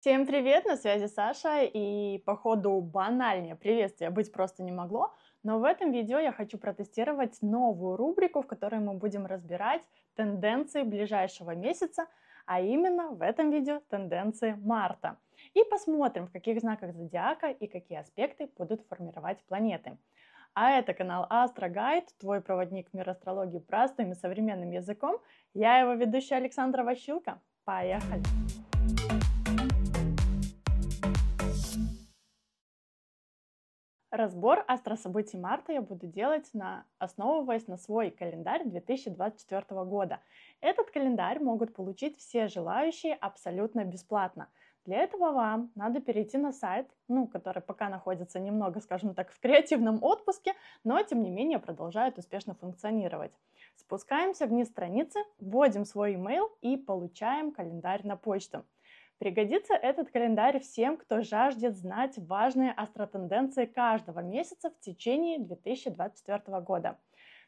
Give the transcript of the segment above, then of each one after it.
Всем привет, на связи Саша, и по ходу банальнее приветствие быть просто не могло, но в этом видео я хочу протестировать новую рубрику, в которой мы будем разбирать тенденции ближайшего месяца, а именно в этом видео тенденции марта. И посмотрим, в каких знаках зодиака и какие аспекты будут формировать планеты. А это канал Астрогайд, твой проводник в мир астрологии простым и современным языком. Я его ведущая Александра Ващилка. Поехали! Поехали! Разбор астрособытий марта я буду делать, на, основываясь на свой календарь 2024 года. Этот календарь могут получить все желающие абсолютно бесплатно. Для этого вам надо перейти на сайт, ну, который пока находится немного, скажем так, в креативном отпуске, но, тем не менее, продолжает успешно функционировать. Спускаемся вниз страницы, вводим свой email и получаем календарь на почту. Пригодится этот календарь всем, кто жаждет знать важные астротенденции каждого месяца в течение 2024 года.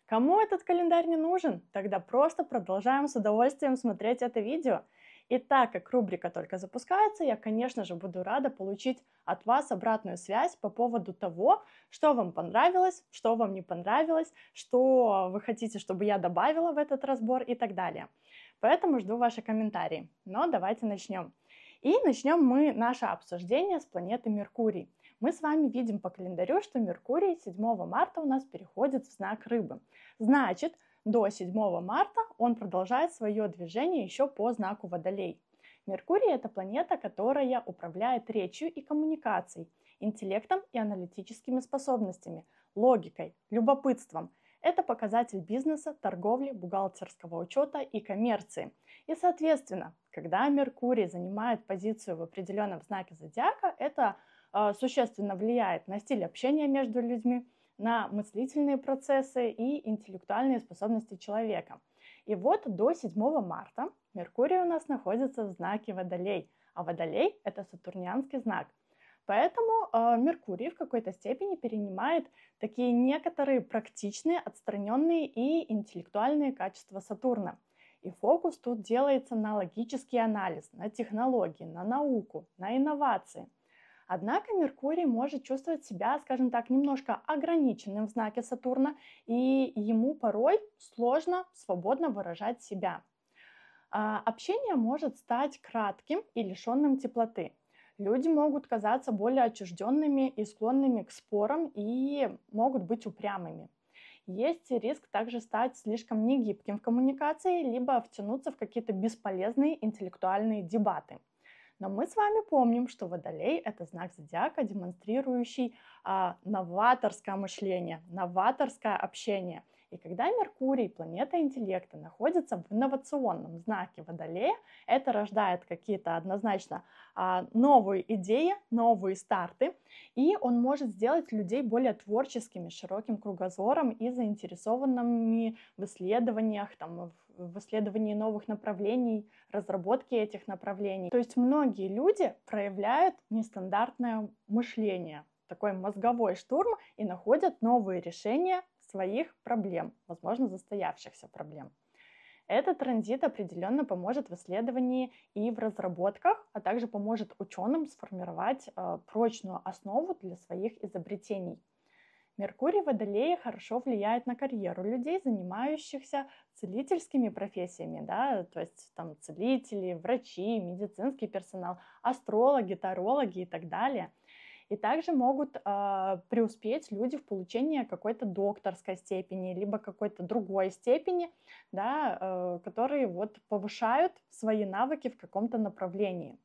Кому этот календарь не нужен? Тогда просто продолжаем с удовольствием смотреть это видео. И так как рубрика только запускается, я, конечно же, буду рада получить от вас обратную связь по поводу того, что вам понравилось, что вам не понравилось, что вы хотите, чтобы я добавила в этот разбор и так далее. Поэтому жду ваши комментарии. Но давайте начнем. И начнем мы наше обсуждение с планеты Меркурий. Мы с вами видим по календарю, что Меркурий 7 марта у нас переходит в знак рыбы. Значит, до 7 марта он продолжает свое движение еще по знаку Водолей. Меркурий – это планета, которая управляет речью и коммуникацией, интеллектом и аналитическими способностями, логикой, любопытством – это показатель бизнеса, торговли, бухгалтерского учета и коммерции. И, соответственно, когда Меркурий занимает позицию в определенном знаке зодиака, это э, существенно влияет на стиль общения между людьми, на мыслительные процессы и интеллектуальные способности человека. И вот до 7 марта Меркурий у нас находится в знаке Водолей, а Водолей – это сатурнианский знак – Поэтому э, Меркурий в какой-то степени перенимает такие некоторые практичные, отстраненные и интеллектуальные качества Сатурна. И фокус тут делается на логический анализ, на технологии, на науку, на инновации. Однако Меркурий может чувствовать себя, скажем так, немножко ограниченным в знаке Сатурна, и ему порой сложно свободно выражать себя. А, общение может стать кратким и лишенным теплоты люди могут казаться более отчужденными и склонными к спорам и могут быть упрямыми. Есть риск также стать слишком негибким в коммуникации, либо втянуться в какие-то бесполезные интеллектуальные дебаты. Но мы с вами помним, что водолей – это знак зодиака, демонстрирующий а, новаторское мышление, новаторское общение – и когда Меркурий, планета интеллекта, находится в инновационном знаке Водолея, это рождает какие-то однозначно а, новые идеи, новые старты, и он может сделать людей более творческими, широким кругозором и заинтересованными в исследованиях, там, в исследовании новых направлений, разработке этих направлений. То есть многие люди проявляют нестандартное мышление, такой мозговой штурм и находят новые решения своих проблем, возможно, застоявшихся проблем. Этот транзит определенно поможет в исследовании и в разработках, а также поможет ученым сформировать э, прочную основу для своих изобретений. Меркурий в Водолее хорошо влияет на карьеру людей, занимающихся целительскими профессиями, да, то есть там целители, врачи, медицинский персонал, астрологи, тарологи и так далее – и также могут э, преуспеть люди в получении какой-то докторской степени, либо какой-то другой степени, да, э, которые вот повышают свои навыки в каком-то направлении.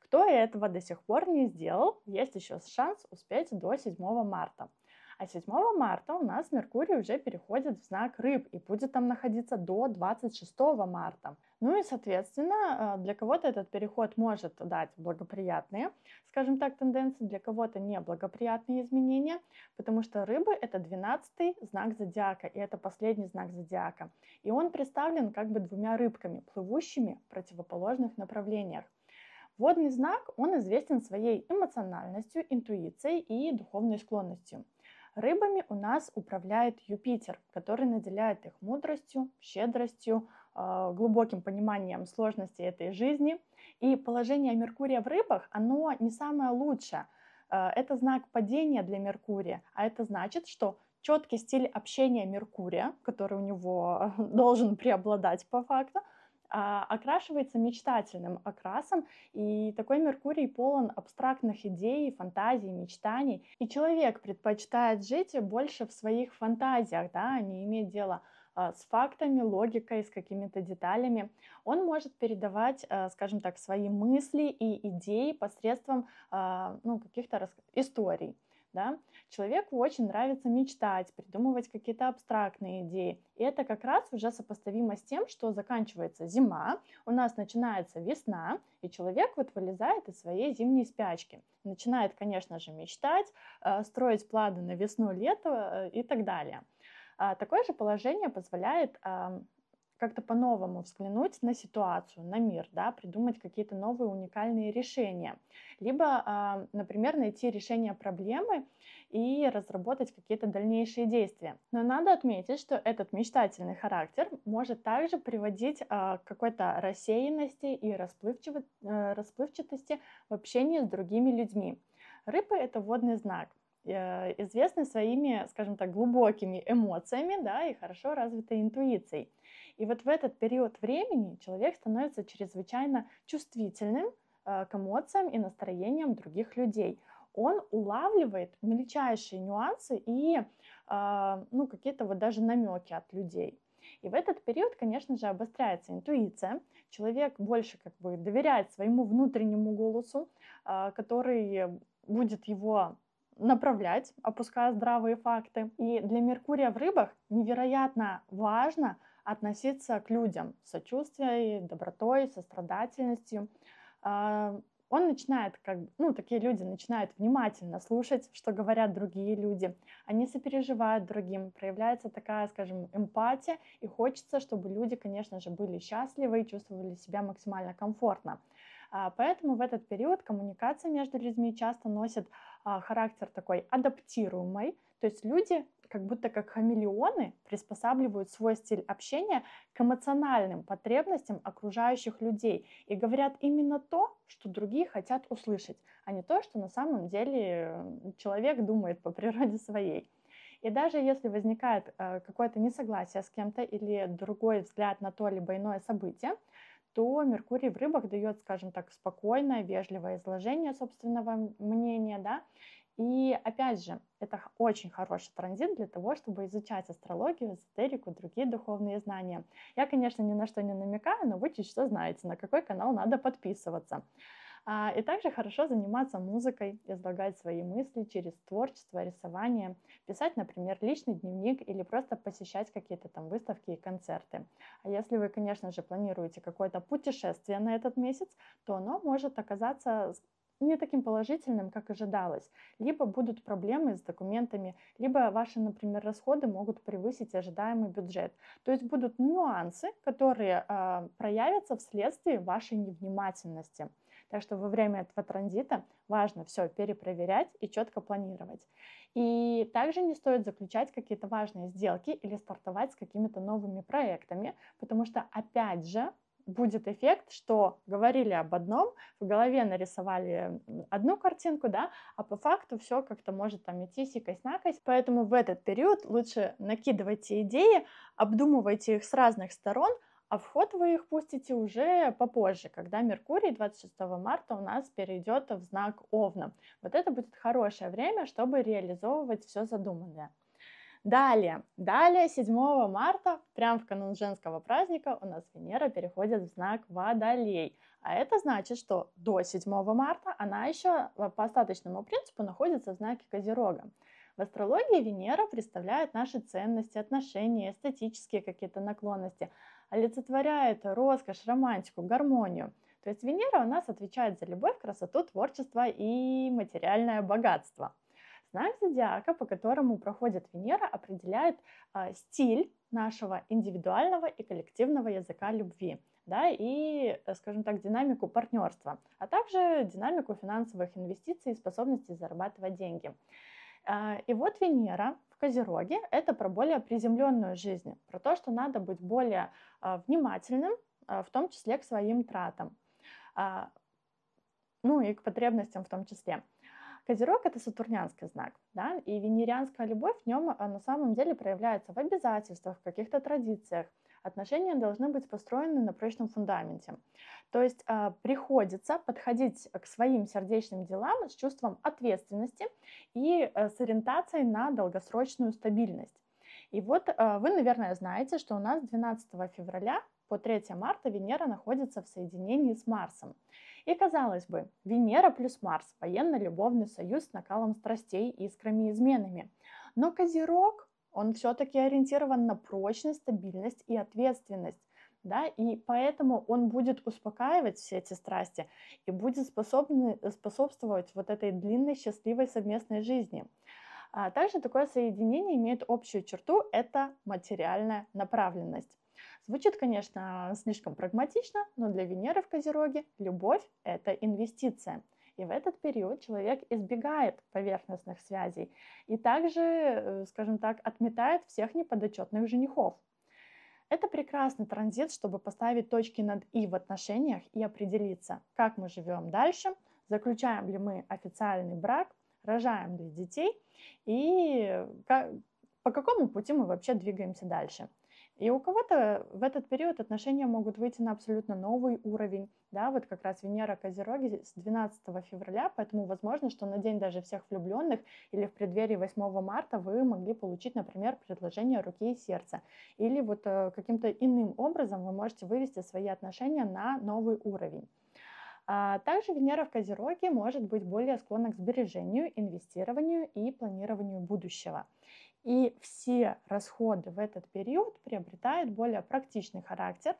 Кто этого до сих пор не сделал, есть еще шанс успеть до 7 марта. А 7 марта у нас Меркурий уже переходит в знак рыб и будет там находиться до 26 марта. Ну и, соответственно, э, для кого-то этот переход может дать благоприятные, скажем так, тенденции, для кого-то неблагоприятные изменения, потому что рыбы — это 12 знак зодиака, и это последний знак зодиака. И он представлен как бы двумя рыбками, плывущими в противоположных направлениях. Водный знак, он известен своей эмоциональностью, интуицией и духовной склонностью. Рыбами у нас управляет Юпитер, который наделяет их мудростью, щедростью, а, глубоким пониманием сложности этой жизни. И положение Меркурия в рыбах, оно не самое лучшее. А, это знак падения для Меркурия, а это значит, что четкий стиль общения Меркурия, который у него должен преобладать по факту, а, окрашивается мечтательным окрасом, и такой Меркурий полон абстрактных идей, фантазий, мечтаний. И человек предпочитает жить больше в своих фантазиях, да, не имеет дела а, с фактами, логикой, с какими-то деталями. Он может передавать, а, скажем так, свои мысли и идеи посредством а, ну, каких-то историй. Да? Человеку очень нравится мечтать, придумывать какие-то абстрактные идеи. И это как раз уже сопоставимо с тем, что заканчивается зима, у нас начинается весна, и человек вот вылезает из своей зимней спячки. Начинает, конечно же, мечтать, строить планы на весну, лето э, и так далее. А, такое же положение позволяет как-то по-новому взглянуть на ситуацию, на мир, да, придумать какие-то новые уникальные решения. Либо, например, найти решение проблемы и разработать какие-то дальнейшие действия. Но надо отметить, что этот мечтательный характер может также приводить а, к какой-то рассеянности и э, расплывчатости в общении с другими людьми. Рыбы — это водный знак — Э, известны своими, скажем так, глубокими эмоциями, да, и хорошо развитой интуицией. И вот в этот период времени человек становится чрезвычайно чувствительным э, к эмоциям и настроениям других людей. Он улавливает мельчайшие нюансы и, э, ну, какие-то вот даже намеки от людей. И в этот период, конечно же, обостряется интуиция. Человек больше как бы доверяет своему внутреннему голосу, который будет его направлять, опуская здравые факты. И для Меркурия в рыбах невероятно важно относиться к людям с сочувствием, добротой, сострадательностью. А, он начинает, как, ну, такие люди начинают внимательно слушать, что говорят другие люди. Они сопереживают другим, проявляется такая, скажем, эмпатия, и хочется, чтобы люди, конечно же, были счастливы и чувствовали себя максимально комфортно. А, поэтому в этот период коммуникация между людьми часто носит а, характер такой адаптируемый, то есть люди как будто как хамелеоны приспосабливают свой стиль общения к эмоциональным потребностям окружающих людей и говорят именно то, что другие хотят услышать, а не то, что на самом деле э, человек думает по природе своей. И даже если возникает э, какое-то несогласие с кем-то или другой взгляд на то либо иное событие, то Меркурий в рыбах дает, скажем так, спокойное, вежливое изложение собственного мнения, да, и опять же, это очень хороший транзит для того, чтобы изучать астрологию, эзотерику, другие духовные знания. Я, конечно, ни на что не намекаю, но вы чуть что знаете, на какой канал надо подписываться. А, и также хорошо заниматься музыкой, излагать свои мысли через творчество, рисование, писать, например, личный дневник или просто посещать какие-то там выставки и концерты. А если вы, конечно же, планируете какое-то путешествие на этот месяц, то оно может оказаться не таким положительным, как ожидалось. Либо будут проблемы с документами, либо ваши, например, расходы могут превысить ожидаемый бюджет. То есть будут нюансы, которые э, проявятся вследствие вашей невнимательности. Так что во время этого транзита важно все перепроверять и четко планировать. И также не стоит заключать какие-то важные сделки или стартовать с какими-то новыми проектами, потому что, опять же, будет эффект, что говорили об одном, в голове нарисовали одну картинку, да, а по факту все как-то может там идти сикость-накость. Поэтому в этот период лучше накидывайте идеи, обдумывайте их с разных сторон – а вход вы их пустите уже попозже, когда Меркурий 26 марта у нас перейдет в знак Овна. Вот это будет хорошее время, чтобы реализовывать все задуманное. Далее, далее 7 марта, прям в канун женского праздника, у нас Венера переходит в знак Водолей. А это значит, что до 7 марта она еще э, по остаточному принципу находится в знаке Козерога. В астрологии Венера представляет наши ценности, отношения, эстетические какие-то наклонности олицетворяет роскошь, романтику, гармонию. То есть Венера у нас отвечает за любовь, красоту, творчество и материальное богатство. Знак зодиака, по которому проходит Венера, определяет э, стиль нашего индивидуального и коллективного языка любви, да, и, э, скажем так, динамику партнерства, а также динамику финансовых инвестиций и способности зарабатывать деньги. А, и вот Венера в Козероге — это про более приземленную жизнь, про то, что надо быть более а, внимательным, а, в том числе к своим тратам, ну и к потребностям в том числе. Козерог — это сатурнянский знак, да, и венерианская любовь в нем на самом деле проявляется в обязательствах, в каких-то традициях, Отношения должны быть построены на прочном фундаменте. То есть а, приходится подходить к своим сердечным делам с чувством ответственности и э, с ориентацией на долгосрочную стабильность. И вот а, вы, наверное, знаете, что у нас 12 февраля по 3 марта Венера находится в соединении с Марсом. И казалось бы, Венера плюс Марс – военно-любовный союз с накалом страстей, искрами и изменами. Но Козерог он все-таки ориентирован на прочность, стабильность и ответственность. Да, и поэтому он будет успокаивать все эти страсти и будет способны, способствовать вот этой длинной счастливой совместной жизни. А также такое соединение имеет общую черту – это материальная направленность. Звучит, конечно, слишком прагматично, но для Венеры в Козероге любовь – это инвестиция. И в этот период человек избегает поверхностных связей и также, э, скажем так, отметает всех неподотчетных женихов. Это прекрасный транзит, чтобы поставить точки над «и» в отношениях и определиться, как мы живем дальше, заключаем ли мы официальный брак, рожаем ли детей и э, по какому пути мы вообще двигаемся дальше – и у кого-то в этот период отношения могут выйти на абсолютно новый уровень. Да, вот как раз Венера Козероги с 12 февраля, поэтому возможно, что на день даже всех влюбленных или в преддверии 8 марта вы могли получить, например, предложение руки и сердца. Или вот э, каким-то иным образом вы можете вывести свои отношения на новый уровень. А, также Венера в Козероге может быть более склонна к сбережению, инвестированию и планированию будущего. И все расходы в этот период приобретают более практичный характер.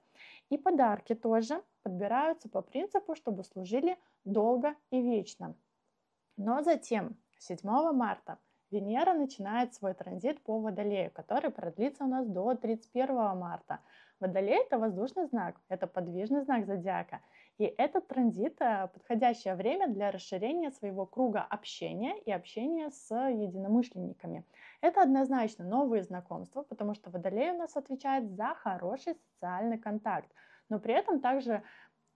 И подарки тоже подбираются по принципу, чтобы служили долго и вечно. Но затем, 7 марта, Венера начинает свой транзит по Водолею, который продлится у нас до 31 марта. Водолей – это воздушный знак, это подвижный знак зодиака. И этот транзит э, – подходящее время для расширения своего круга общения и общения с единомышленниками. Это однозначно новые знакомства, потому что Водолей у нас отвечает за хороший социальный контакт. Но при этом также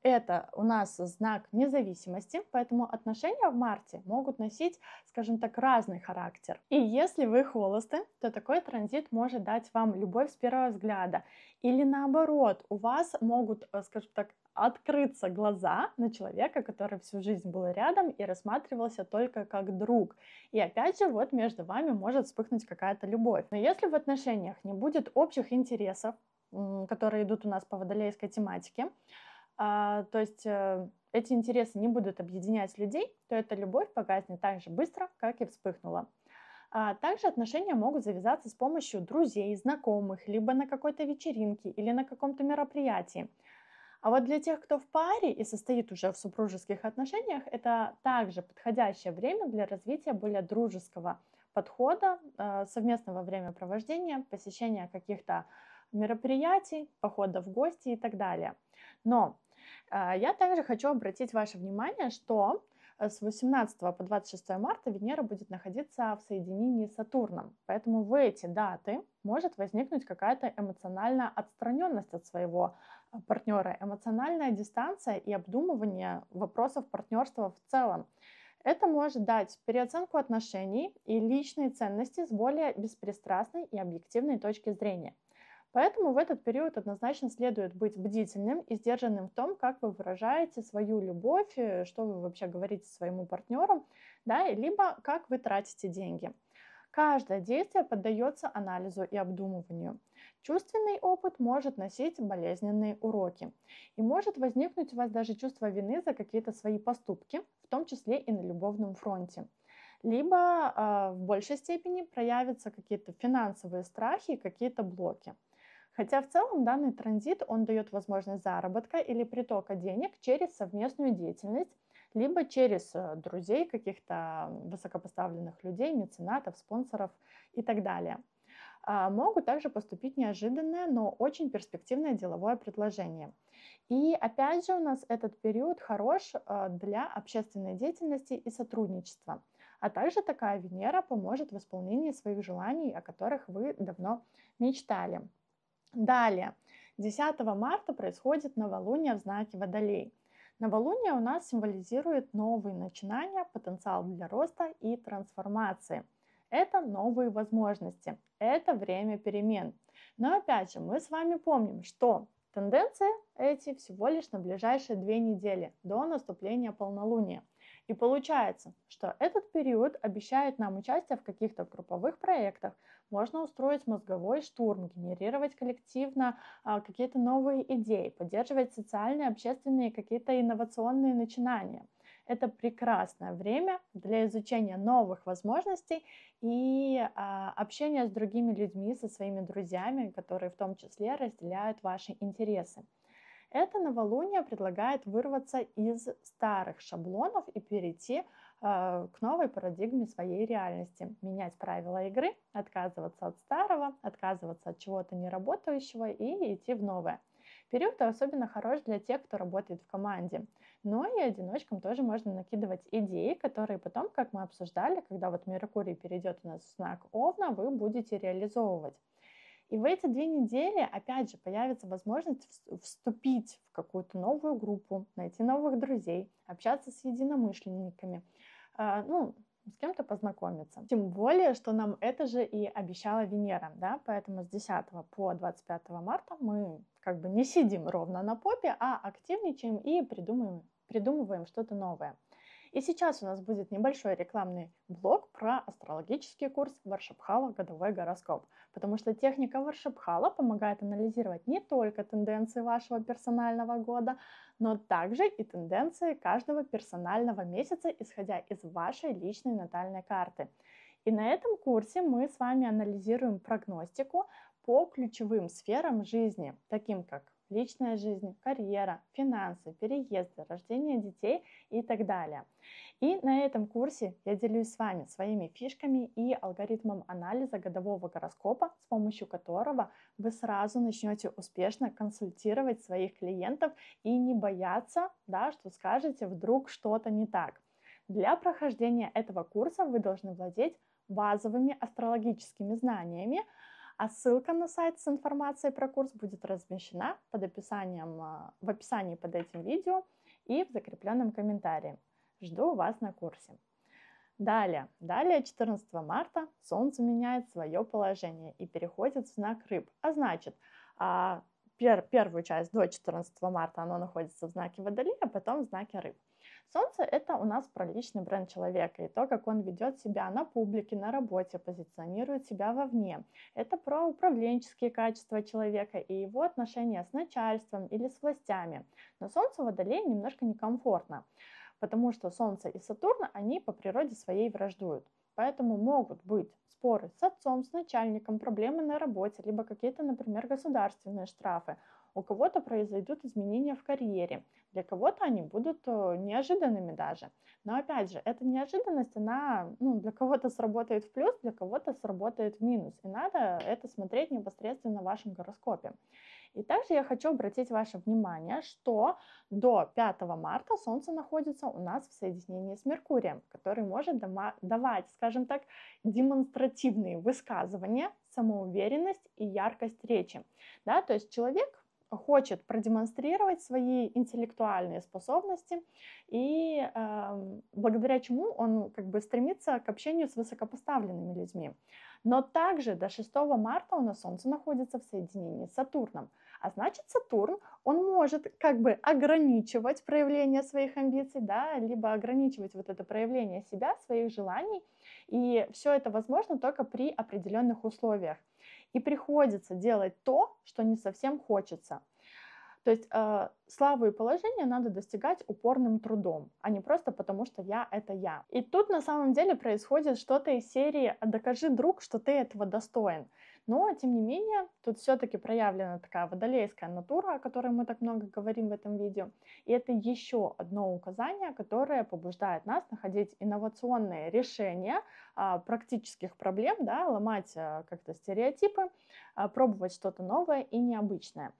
это у нас знак независимости, поэтому отношения в марте могут носить, скажем так, разный характер. И если вы холосты, то такой транзит может дать вам любовь с первого взгляда. Или наоборот, у вас могут, э, скажем так, открыться глаза на человека, который всю жизнь был рядом и рассматривался только как друг. И опять же, вот между вами может вспыхнуть какая-то любовь. Но если в отношениях не будет общих интересов, которые идут у нас по водолейской тематике, а, то есть э, эти интересы не будут объединять людей, то эта любовь погаснет так же быстро, как и вспыхнула. А также отношения могут завязаться с помощью друзей, знакомых, либо на какой-то вечеринке или на каком-то мероприятии. А вот для тех, кто в паре и состоит уже в супружеских отношениях, это также подходящее время для развития более дружеского подхода, э, совместного времяпровождения, посещения каких-то мероприятий, похода в гости и так далее. Но а, я также хочу обратить ваше внимание, что э, с 18 по 26 марта Венера будет находиться в соединении с Сатурном. Поэтому в эти даты может возникнуть какая-то эмоциональная отстраненность от своего э, партнера, эмоциональная дистанция и обдумывание вопросов партнерства в целом. Это может дать переоценку отношений и личной ценности с более беспристрастной и объективной точки зрения – Поэтому в этот период однозначно следует быть бдительным и сдержанным в том, как вы выражаете свою любовь, э, что вы вообще говорите своему партнеру, да, либо как вы тратите деньги. Каждое действие поддается анализу и обдумыванию. Чувственный опыт может носить болезненные уроки. И может возникнуть у вас даже чувство вины за какие-то свои поступки, в том числе и на любовном фронте. Либо э, в большей степени проявятся какие-то финансовые страхи, какие-то блоки. Хотя в целом данный транзит, он дает возможность заработка или притока денег через совместную деятельность, либо через э, друзей каких-то высокопоставленных людей, меценатов, спонсоров и так далее. А, могут также поступить неожиданное, но очень перспективное деловое предложение. И опять же у нас этот период хорош э, для общественной деятельности и сотрудничества. А также такая Венера поможет в исполнении своих желаний, о которых вы давно мечтали. Далее, 10 марта происходит новолуние в знаке Водолей. Новолуние у нас символизирует новые начинания, потенциал для роста и трансформации. Это новые возможности, это время перемен. Но опять же, мы с вами помним, что тенденции эти всего лишь на ближайшие две недели до наступления полнолуния – и получается, что этот период обещает нам участие в каких-то групповых проектах. Можно устроить мозговой штурм, генерировать коллективно а, какие-то новые идеи, поддерживать социальные, общественные, какие-то инновационные начинания. Это прекрасное время для изучения новых возможностей и а, общения с другими людьми, со своими друзьями, которые в том числе разделяют ваши интересы. Это новолуние предлагает вырваться из старых шаблонов и перейти э, к новой парадигме своей реальности, менять правила игры, отказываться от старого, отказываться от чего-то не работающего и идти в новое. Период особенно хорош для тех, кто работает в команде. Но и одиночкам тоже можно накидывать идеи, которые потом, как мы обсуждали, когда вот Меркурий перейдет у нас в знак Овна, вы будете реализовывать. И в эти две недели, опять же, появится возможность вступить в какую-то новую группу, найти новых друзей, общаться с единомышленниками, а, ну, с кем-то познакомиться. Тем более, что нам это же и обещала Венера, да, поэтому с 10 по 25 марта мы как бы не сидим ровно на попе, а активничаем и придумываем, придумываем что-то новое. И сейчас у нас будет небольшой рекламный блок про астрологический курс Варшапхала «Годовой гороскоп», потому что техника Варшапхала помогает анализировать не только тенденции вашего персонального года, но также и тенденции каждого персонального месяца, исходя из вашей личной натальной карты. И на этом курсе мы с вами анализируем прогностику по ключевым сферам жизни, таким как личная жизнь, карьера, финансы, переезды, рождение детей и так далее. И на этом курсе я делюсь с вами своими фишками и алгоритмом анализа годового гороскопа, с помощью которого вы сразу начнете успешно консультировать своих клиентов и не бояться, да, что скажете вдруг что-то не так. Для прохождения этого курса вы должны владеть базовыми астрологическими знаниями, а ссылка на сайт с информацией про курс будет размещена под описанием, а, в описании под этим видео и в закрепленном комментарии. Жду вас на курсе. Далее, далее 14 марта Солнце меняет свое положение и переходит в знак рыб. А значит, а, пер, первую часть до 14 марта оно находится в знаке Водолея, а потом в знаке рыб. Солнце — это у нас про личный бренд человека и то, как он ведет себя на публике, на работе, позиционирует себя вовне. Это про управленческие качества человека и его отношения с начальством или с властями. Но Солнце в Водолее немножко некомфортно, потому что Солнце и Сатурн, они по природе своей враждуют. Поэтому могут быть споры с отцом, с начальником, проблемы на работе, либо какие-то, например, государственные штрафы. У кого-то произойдут изменения в карьере, для кого-то они будут э, неожиданными даже. Но опять же, эта неожиданность, она ну, для кого-то сработает в плюс, для кого-то сработает в минус. И надо это смотреть непосредственно в вашем гороскопе. И также я хочу обратить ваше внимание, что до 5 марта Солнце находится у нас в соединении с Меркурием, который может давать, скажем так, демонстративные высказывания, самоуверенность и яркость речи. Да, то есть человек хочет продемонстрировать свои интеллектуальные способности и э, благодаря чему он как бы стремится к общению с высокопоставленными людьми. Но также до 6 марта у нас Солнце находится в соединении с Сатурном. А значит, Сатурн, он может как бы ограничивать проявление своих амбиций, да, либо ограничивать вот это проявление себя, своих желаний. И все это возможно только при определенных условиях – и приходится делать то, что не совсем хочется. То есть э, славу и положение надо достигать упорным трудом, а не просто потому, что я — это я. И тут на самом деле происходит что-то из серии «А «Докажи, друг, что ты этого достоин». Но, тем не менее, тут все-таки проявлена такая водолейская натура, о которой мы так много говорим в этом видео. И это еще одно указание, которое побуждает нас находить инновационные решения а, практических проблем, да, ломать а, как-то стереотипы, а, пробовать что-то новое и необычное.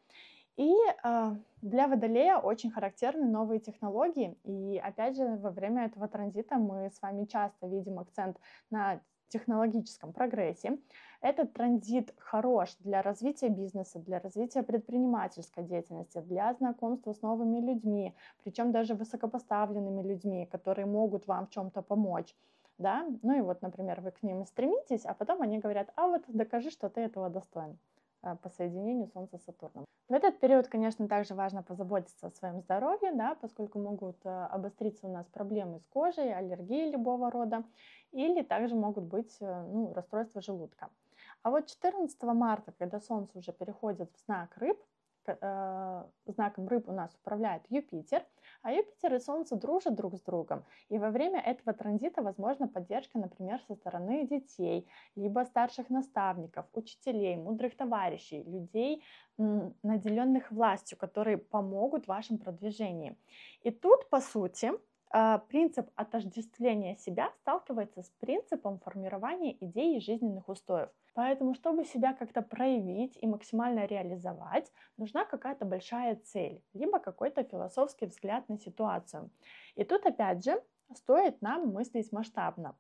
И э, для Водолея очень характерны новые технологии. И опять же, во время этого транзита мы с вами часто видим акцент на технологическом прогрессе. Этот транзит хорош для развития бизнеса, для развития предпринимательской деятельности, для знакомства с новыми людьми, причем даже высокопоставленными людьми, которые могут вам в чем-то помочь. Да? Ну и вот, например, вы к ним стремитесь, а потом они говорят, а вот докажи, что ты этого достоин. А, по соединению Солнца с Сатурном. В этот период, конечно, также важно позаботиться о своем здоровье, да, поскольку могут а, обостриться у нас проблемы с кожей, аллергии любого рода, или также могут быть э, ну, расстройства желудка. А вот 14 марта, когда Солнце уже переходит в знак рыб, Э, знаком рыб у нас управляет Юпитер, а Юпитер и Солнце дружат друг с другом. И во время этого транзита возможна поддержка, например, со стороны детей, либо старших наставников, учителей, мудрых товарищей, людей, наделенных властью, которые помогут в вашем продвижении. И тут, по сути, а, принцип отождествления себя сталкивается с принципом формирования идей и жизненных устоев. Поэтому, чтобы себя как-то проявить и максимально реализовать, нужна какая-то большая цель, либо какой-то философский взгляд на ситуацию. И тут, опять же, стоит нам мыслить масштабно.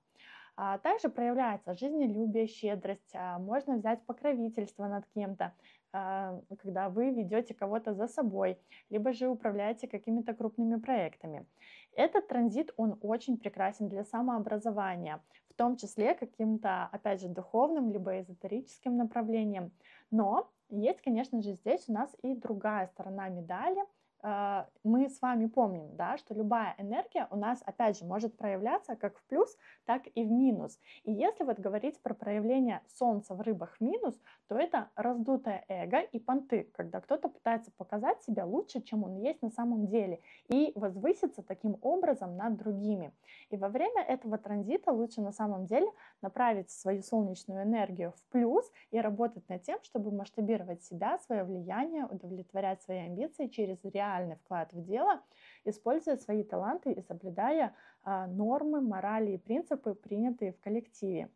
А, также проявляется жизнелюбие, щедрость, а, можно взять покровительство над кем-то, а, когда вы ведете кого-то за собой, либо же управляете какими-то крупными проектами. Этот транзит, он очень прекрасен для самообразования, в том числе каким-то, опять же, духовным, либо эзотерическим направлением. Но есть, конечно же, здесь у нас и другая сторона медали. А, мы с вами помним, да, что любая энергия у нас, опять же, может проявляться как в плюс, так и в минус. И если вот говорить про проявление Солнца в рыбах в минус, то это раздутое эго и понты, когда кто-то пытается показать себя лучше, чем он есть на самом деле, и возвыситься таким образом над другими. И во время этого транзита лучше на самом деле направить свою солнечную энергию в плюс и работать над тем, чтобы масштабировать себя, свое влияние, удовлетворять свои амбиции через реальный вклад в дело, используя свои таланты и соблюдая а, нормы, морали и принципы, принятые в коллективе.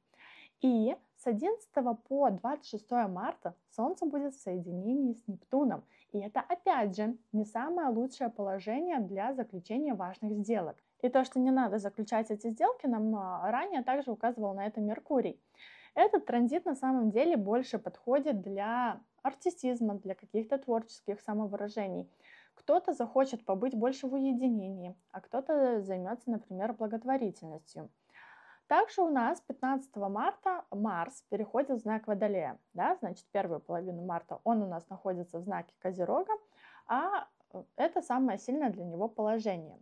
И с 11 по 26 марта Солнце будет в соединении с Нептуном. И это, опять же, не самое лучшее положение для заключения важных сделок. И то, что не надо заключать эти сделки, нам а, ранее также указывал на это Меркурий. Этот транзит на самом деле больше подходит для артистизма, для каких-то творческих самовыражений. Кто-то захочет побыть больше в уединении, а кто-то займется, например, благотворительностью. Также у нас 15 марта Марс переходит в знак Водолея. Да? Значит, первую половину марта он у нас находится в знаке Козерога, а э, это самое сильное для него положение.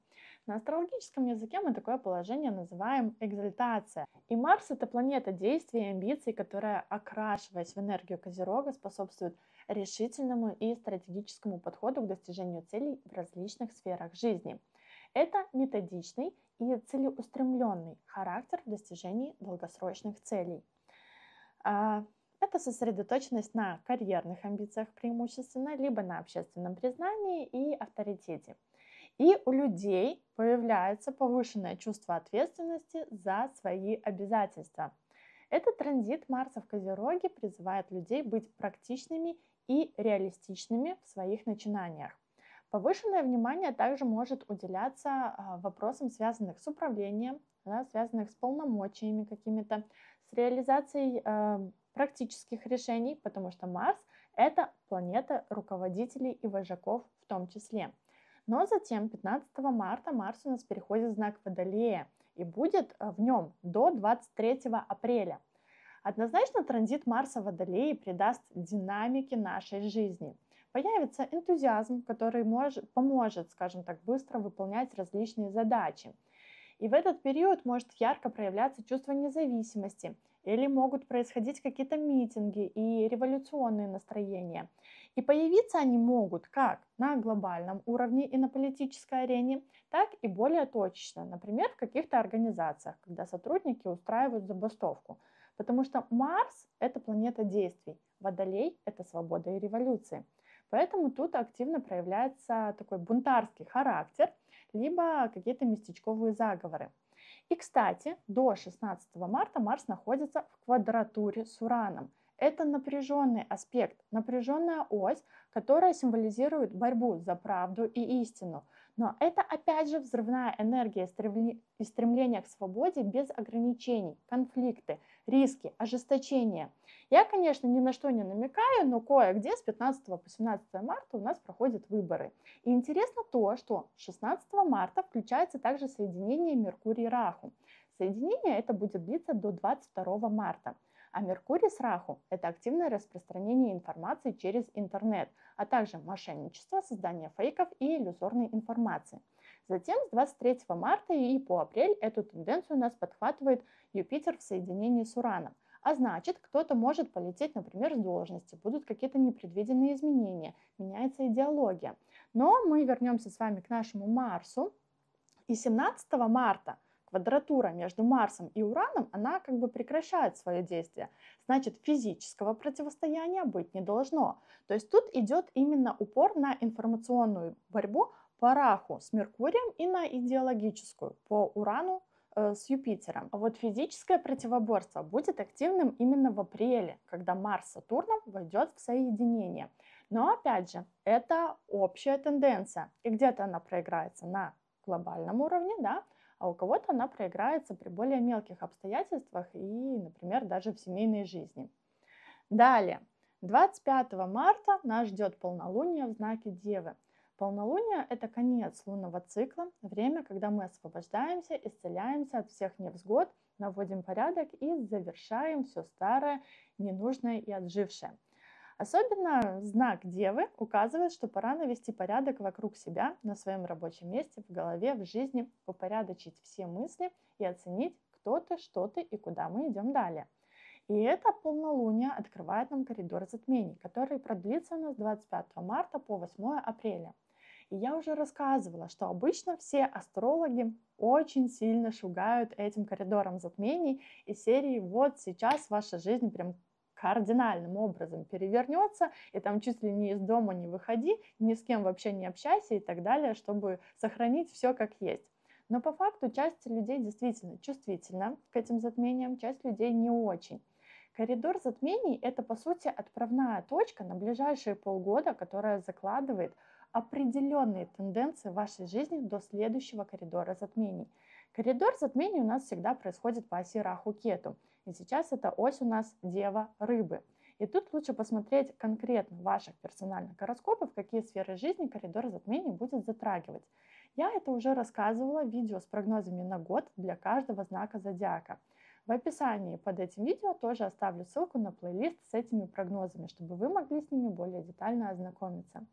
На астрологическом языке мы такое положение называем экзальтация. И Марс — это планета действий и амбиций, которая, окрашиваясь в энергию Козерога, способствует решительному и стратегическому подходу к достижению целей в различных сферах жизни — это методичный и целеустремленный характер в достижении долгосрочных целей. А, это сосредоточенность на карьерных амбициях преимущественно, либо на общественном признании и авторитете. И у людей появляется повышенное чувство ответственности за свои обязательства. Этот транзит Марса в Козероге призывает людей быть практичными и реалистичными в своих начинаниях. Повышенное внимание также может уделяться а, вопросам, связанных с управлением, да, связанных с полномочиями какими-то, с реализацией э, практических решений, потому что Марс – это планета руководителей и вожаков в том числе. Но затем 15 марта Марс у нас переходит в знак Водолея и будет а, в нем до 23 апреля. Однозначно транзит Марса в Водолее придаст динамики нашей жизни – появится энтузиазм, который может, поможет, скажем так, быстро выполнять различные задачи. И в этот период может ярко проявляться чувство независимости, или могут происходить какие-то митинги и революционные настроения. И появиться они могут как на глобальном уровне и на политической арене, так и более точечно, например, в каких-то организациях, когда сотрудники устраивают забастовку. Потому что Марс – это планета действий, Водолей – это свобода и революции – Поэтому тут активно проявляется такой бунтарский характер, либо какие-то местечковые заговоры. И, кстати, до 16 марта Марс находится в квадратуре с Ураном. Это напряженный аспект, напряженная ось, которая символизирует борьбу за правду и истину. Но это опять же взрывная энергия и стремление к свободе без ограничений, конфликты, риски, ожесточение. Я, конечно, ни на что не намекаю, но кое-где с 15 по 17 марта у нас проходят выборы. И интересно то, что 16 марта включается также соединение Меркурий Раху. Соединение это будет длиться до 22 марта. А Меркурий с Раху – это активное распространение информации через интернет, а также мошенничество, создание фейков и иллюзорной информации – Затем с 23 марта и по апрель эту тенденцию у нас подхватывает Юпитер в соединении с Ураном. А значит, кто-то может полететь, например, с должности, будут какие-то непредвиденные изменения, меняется идеология. Но мы вернемся с вами к нашему Марсу. И 17 марта квадратура между Марсом и Ураном, она как бы прекращает свое действие. Значит, физического противостояния быть не должно. То есть тут идет именно упор на информационную борьбу по Раху с Меркурием и на идеологическую по Урану э, с Юпитером. А вот физическое противоборство будет активным именно в апреле, когда Марс с Сатурном войдет в соединение. Но опять же, это общая тенденция, и где-то она проиграется на глобальном уровне, да, а у кого-то она проиграется при более мелких обстоятельствах и, например, даже в семейной жизни. Далее, 25 марта нас ждет полнолуние в знаке Девы – Полнолуние – это конец лунного цикла, время, когда мы освобождаемся, исцеляемся от всех невзгод, наводим порядок и завершаем все старое, ненужное и отжившее. Особенно знак Девы указывает, что пора навести порядок вокруг себя, на своем рабочем месте, в голове, в жизни, упорядочить все мысли и оценить, кто ты, что ты и куда мы идем далее. И это полнолуние открывает нам коридор затмений, который продлится у нас с 25 марта по 8 апреля. И я уже рассказывала, что обычно все астрологи очень сильно шугают этим коридором затмений и серии «Вот сейчас ваша жизнь прям кардинальным образом перевернется, и там чуть ли не из дома не выходи, ни с кем вообще не общайся и так далее, чтобы сохранить все как есть. Но по факту часть людей действительно чувствительна к этим затмениям, часть людей не очень. Коридор затмений – это, по сути, отправная точка на ближайшие полгода, которая закладывает определенные тенденции в вашей жизни до следующего коридора затмений. Коридор затмений у нас всегда происходит по оси Раху-Кету. И сейчас это ось у нас Дева-Рыбы. И тут лучше посмотреть конкретно ваших персональных гороскопов, какие сферы жизни коридор затмений будет затрагивать. Я это уже рассказывала в видео с прогнозами на год для каждого знака зодиака. В описании под этим видео тоже оставлю ссылку на плейлист с этими прогнозами, чтобы вы могли с ними более детально ознакомиться.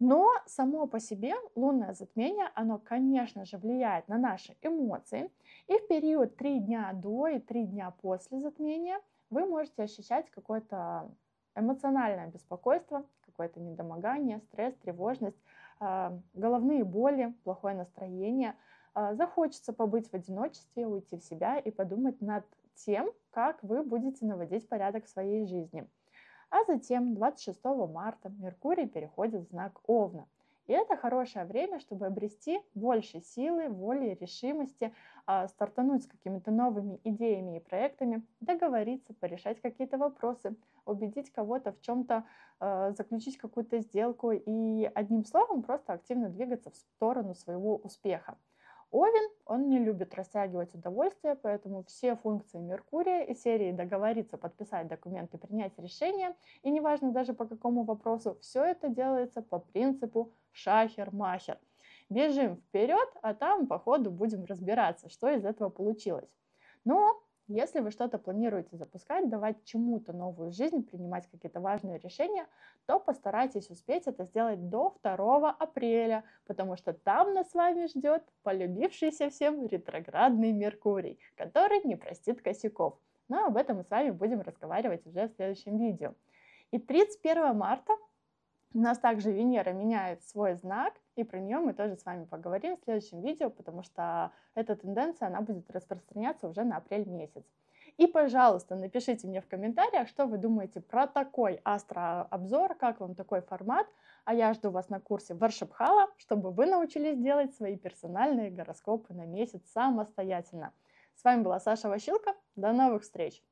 Но само по себе лунное затмение, оно, конечно же, влияет на наши эмоции. И в период 3 дня до и 3 дня после затмения вы можете ощущать какое-то эмоциональное беспокойство, какое-то недомогание, стресс, тревожность, э, головные боли, плохое настроение. Э, захочется побыть в одиночестве, уйти в себя и подумать над тем, как вы будете наводить порядок в своей жизни – а затем 26 марта Меркурий переходит в знак Овна. И это хорошее время, чтобы обрести больше силы, воли решимости, а, стартануть с какими-то новыми идеями и проектами, договориться, порешать какие-то вопросы, убедить кого-то в чем-то, а, заключить какую-то сделку и одним словом просто активно двигаться в сторону своего успеха. Овен, он не любит растягивать удовольствие, поэтому все функции Меркурия и серии договориться, подписать документы, принять решение, и неважно даже по какому вопросу, все это делается по принципу шахер-махер. Бежим вперед, а там по ходу будем разбираться, что из этого получилось. Но если вы что-то планируете запускать, давать чему-то новую жизнь, принимать какие-то важные решения, то постарайтесь успеть это сделать до 2 апреля, потому что там нас с вами ждет полюбившийся всем ретроградный Меркурий, который не простит косяков. Но ну, об этом мы с вами будем разговаривать уже в следующем видео. И 31 марта у нас также Венера меняет свой знак и про нее мы тоже с вами поговорим в следующем видео, потому что эта тенденция, она будет распространяться уже на апрель месяц. И, пожалуйста, напишите мне в комментариях, что вы думаете про такой астрообзор, как вам такой формат. А я жду вас на курсе Варшипхала, чтобы вы научились делать свои персональные гороскопы на месяц самостоятельно. С вами была Саша Василка. До новых встреч!